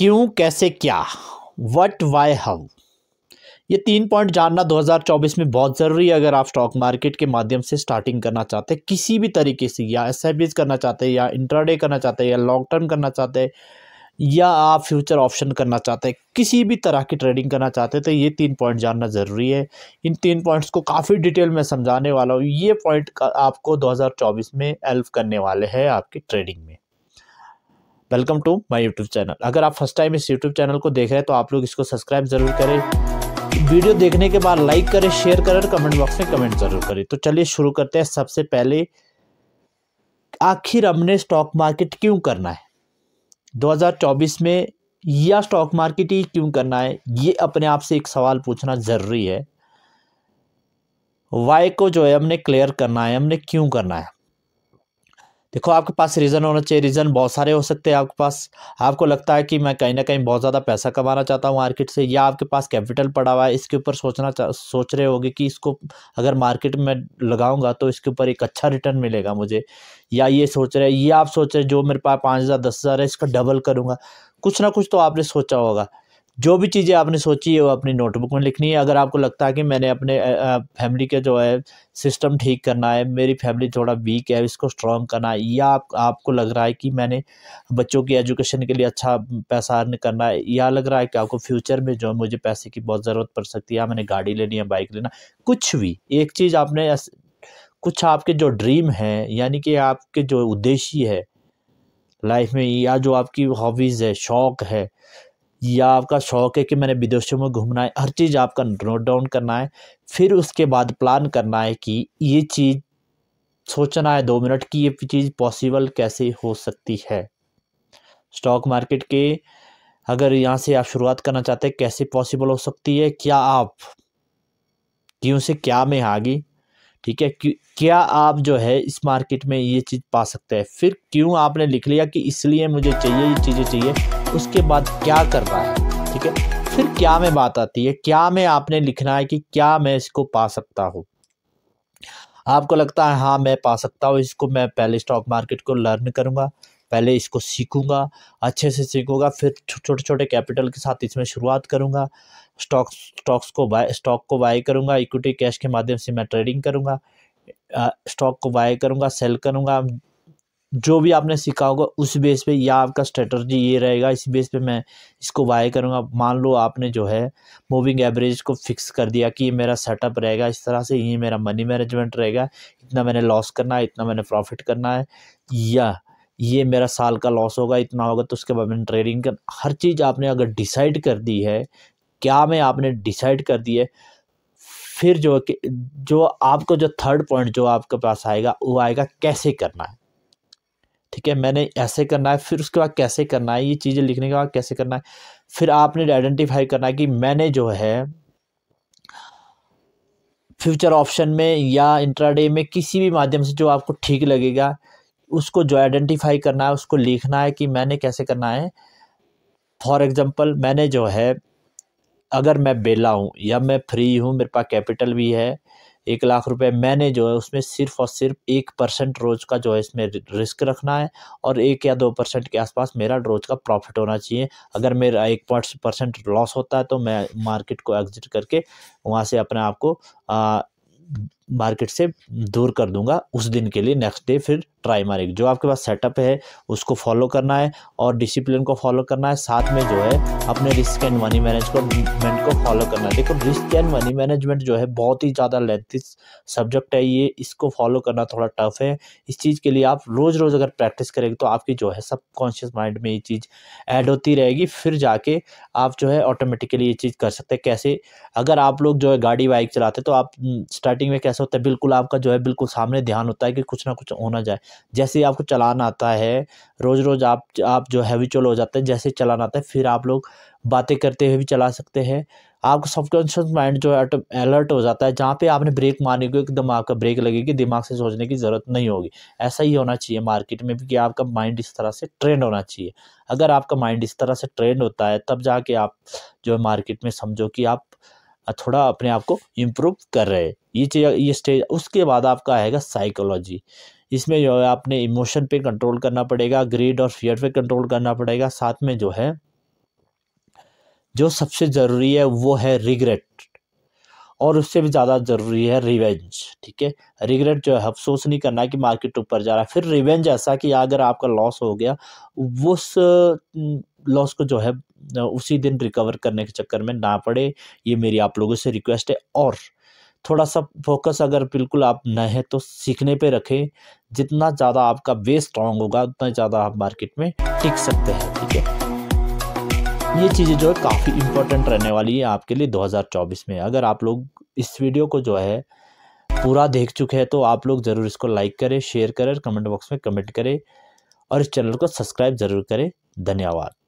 क्यों कैसे क्या वट वाई हव ये तीन पॉइंट जानना 2024 में बहुत ज़रूरी है अगर आप स्टॉक मार्केट के माध्यम से स्टार्टिंग करना चाहते हैं किसी भी तरीके से या एस करना चाहते हैं या इंट्राडे करना चाहते हैं या लॉन्ग टर्म करना चाहते हैं या आप फ्यूचर ऑप्शन करना चाहते हैं किसी भी तरह की ट्रेडिंग करना चाहते हैं तो ये तीन पॉइंट जानना ज़रूरी है इन तीन पॉइंट्स को काफ़ी डिटेल में समझाने वाला हूँ ये पॉइंट आपको दो में हेल्प करने वाले हैं आपकी ट्रेडिंग में welcome to my YouTube channel अगर आप फर्स्ट टाइम इस यूट्यूब चैनल को देख रहे हैं तो आप लोग इसको सब्सक्राइब जरूर करें वीडियो देखने के बाद लाइक करें शेयर करें कमेंट बॉक्स में कमेंट जरूर करें तो चलिए शुरू करते हैं सबसे पहले आखिर हमने स्टॉक मार्केट क्यों करना है 2024 में या स्टॉक मार्केट ही क्यों करना है ये अपने आप से एक सवाल पूछना ज़रूरी है वाई को जो है हमने क्लियर करना है हमने क्यों करना है देखो आपके पास रीज़न होना चाहिए रीज़न बहुत सारे हो सकते हैं आपके पास आपको लगता है कि मैं कहीं ना कहीं बहुत ज़्यादा पैसा कमाना चाहता हूँ मार्केट से या आपके पास कैपिटल पड़ा हुआ है इसके ऊपर सोचना सोच रहे होगे कि इसको अगर मार्केट में लगाऊंगा तो इसके ऊपर एक अच्छा रिटर्न मिलेगा मुझे या ये सोच रहे ये आप सोच रहे जो मेरे पास पाँच हज़ार दस हज़ार है इसका डबल करूँगा कुछ ना कुछ तो आपने सोचा होगा जो भी चीज़ें आपने सोची है वो अपनी नोटबुक में लिखनी है अगर आपको लगता है कि मैंने अपने फैमिली का जो है सिस्टम ठीक करना है मेरी फैमिली थोड़ा वीक है इसको स्ट्रॉन्ग करना है या आप, आपको लग रहा है कि मैंने बच्चों की एजुकेशन के लिए अच्छा पैसा अर्न करना है या लग रहा है कि आपको फ्यूचर में जो है मुझे पैसे की बहुत ज़रूरत पड़ सकती है या मैंने गाड़ी लेनी है बाइक लेना कुछ भी एक चीज़ आपने कुछ आपके जो ड्रीम हैं यानी कि आपके जो उद्देश्य है लाइफ में या जो आपकी हॉबीज़ है शौक़ है या आपका शौक़ है कि मैंने विदेशों में घूमना है हर चीज़ आपका नोट डाउन करना है फिर उसके बाद प्लान करना है कि ये चीज़ सोचना है दो मिनट की ये चीज़ पॉसिबल कैसे हो सकती है स्टॉक मार्केट के अगर यहाँ से आप शुरुआत करना चाहते हैं कैसे पॉसिबल हो सकती है क्या आप क्यों से क्या में आगे ठीक है क्या आप जो है इस मार्केट में ये चीज़ पा सकते हैं फिर क्यों आपने लिख लिया कि इसलिए मुझे चाहिए ये चीज़ें चाहिए उसके बाद क्या करना है ठीक है फिर क्या में बात आती है क्या में आपने लिखना है कि क्या मैं इसको पा सकता हूँ आपको लगता है हाँ मैं पा सकता हूँ इसको मैं पहले स्टॉक मार्केट को लर्न करूँगा पहले इसको सीखूँगा अच्छे से सीखूँगा फिर छोटे छोटे कैपिटल के साथ इसमें शुरुआत करूँगा स्टॉक्स स्टॉक्स को बाय स्टॉक को बाय करूँगा इक्विटी कैश के माध्यम से मैं ट्रेडिंग करूँगा स्टॉक को बाय करूँगा सेल करूँगा जो भी आपने सीखा होगा उस बेस पे या आपका स्ट्रेटर्जी ये रहेगा इस बेस पे मैं इसको बाय करूँगा मान लो आपने जो है मूविंग एवरेज को फिक्स कर दिया कि ये मेरा सेटअप रहेगा इस तरह से ये मेरा मनी मैनेजमेंट रहेगा इतना मैंने लॉस करना है इतना मैंने प्रॉफिट करना है या ये मेरा साल का लॉस होगा इतना होगा तो उसके बाद मैंने ट्रेडिंग कर हर चीज़ आपने अगर डिसाइड कर दी है क्या मैं आपने डिसाइड कर दी है फिर जो जो आपको जो थर्ड पॉइंट जो आपके पास आएगा वो आएगा कैसे करना है ठीक है मैंने ऐसे करना है फिर उसके बाद कैसे करना है ये चीज़ें लिखने के बाद कैसे करना है फिर आपने आइडेंटिफाई करना है कि मैंने जो है फ्यूचर ऑप्शन में या इंट्राडे में किसी भी माध्यम से जो आपको ठीक लगेगा उसको जो आइडेंटिफाई करना है उसको लिखना है कि मैंने कैसे करना है फॉर एग्ज़ाम्पल मैंने जो है अगर मैं बेला हूँ या मैं फ्री हूँ मेरे पास कैपिटल भी है एक लाख रुपए मैंने जो है उसमें सिर्फ और सिर्फ एक परसेंट रोज का जो है इसमें रिस्क रखना है और एक या दो परसेंट के आसपास मेरा रोज का प्रॉफिट होना चाहिए अगर मेरा एक पॉइंट परसेंट लॉस होता है तो मैं मार्केट को एग्जिट करके वहाँ से अपने आप को मार्केट से दूर कर दूंगा उस दिन के लिए नेक्स्ट डे फिर ट्राई मारेगी जो आपके पास सेटअप है उसको फॉलो करना है और डिसिप्लिन को फॉलो करना है साथ में जो है अपने रिस्क एंड मनी मैनेजमेंट को फॉलो करना है देखो रिस्क एंड मनी मैनेजमेंट जो है बहुत ही ज़्यादा लेंथी सब्जेक्ट है ये इसको फॉलो करना थोड़ा टफ है इस चीज़ के लिए आप रोज़ रोज़ अगर प्रैक्टिस करेंगे तो आपकी जो है कॉन्शियस माइंड में ये चीज़ ऐड होती रहेगी फिर जाके आप जो है ऑटोमेटिकली ये चीज़ कर सकते हैं कैसे अगर आप लोग जो है गाड़ी बाइक चलाते तो आप स्टार्टिंग हम्म, में कैसे ऐसा होता है बिल्कुल आपका जो है बिल्कुल सामने ध्यान होता है कि कुछ ना कुछ होना जाए जैसे ही आपको चलाना आता है रोज़ रोज़ आप आप जो हैविचुअल हो जाते हैं जैसे चलाना आता है फिर आप लोग बातें करते हुए भी चला सकते हैं आपका सबकॉन्शियस माइंड जो है अलर्ट हो जाता है जहाँ पे आपने ब्रेक मारने को एकदम आपका ब्रेक लगेगी दिमाग से सोचने की ज़रूरत नहीं होगी ऐसा ही होना चाहिए मार्केट में भी कि आपका माइंड इस तरह से ट्रेंड होना चाहिए अगर आपका माइंड इस तरह से ट्रेंड होता है तब जाके आप जो है मार्केट में समझो कि आप थोड़ा अपने आप को इम्प्रूव कर रहे ये चीज ये स्टेज उसके बाद आपका आएगा साइकोलॉजी इसमें जो है आपने इमोशन पे कंट्रोल करना पड़ेगा ग्रीड और फियर पे कंट्रोल करना पड़ेगा साथ में जो है जो सबसे ज़रूरी है वो है रिग्रेट और उससे भी ज़्यादा ज़रूरी है रिवेंज ठीक है रिग्रेट जो है अफसोस नहीं करना कि मार्केट ऊपर जा रहा है फिर रिवेंज ऐसा कि अगर आपका लॉस हो गया उस लॉस को जो है उसी दिन रिकवर करने के चक्कर में ना पड़े ये मेरी आप लोगों से रिक्वेस्ट है और थोड़ा सा फोकस अगर बिल्कुल आप न है तो सीखने पे रखें जितना ज़्यादा आपका बेस स्ट्रांग होगा उतना ज़्यादा आप मार्केट में टिक सकते हैं ठीक है ये चीज़ें जो है काफ़ी इम्पोर्टेंट रहने वाली है आपके लिए 2024 में अगर आप लोग इस वीडियो को जो है पूरा देख चुके हैं तो आप लोग ज़रूर इसको लाइक करें शेयर करें कमेंट बॉक्स में कमेंट करें और इस चैनल को सब्सक्राइब ज़रूर करें धन्यवाद